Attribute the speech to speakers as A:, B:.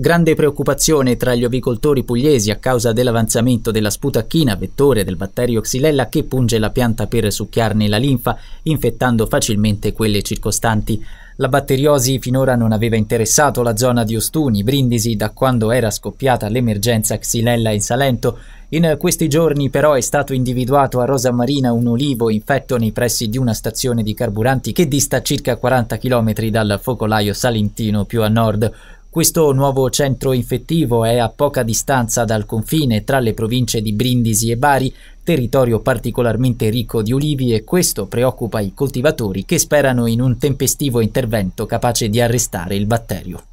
A: Grande preoccupazione tra gli ovicoltori pugliesi a causa dell'avanzamento della sputacchina, vettore del batterio Xylella che punge la pianta per succhiarne la linfa, infettando facilmente quelle circostanti. La batteriosi finora non aveva interessato la zona di Ostuni, Brindisi, da quando era scoppiata l'emergenza Xylella in Salento. In questi giorni però è stato individuato a Rosa Marina un olivo infetto nei pressi di una stazione di carburanti che dista circa 40 km dal focolaio salentino più a nord. Questo nuovo centro infettivo è a poca distanza dal confine tra le province di Brindisi e Bari, territorio particolarmente ricco di ulivi e questo preoccupa i coltivatori che sperano in un tempestivo intervento capace di arrestare il batterio.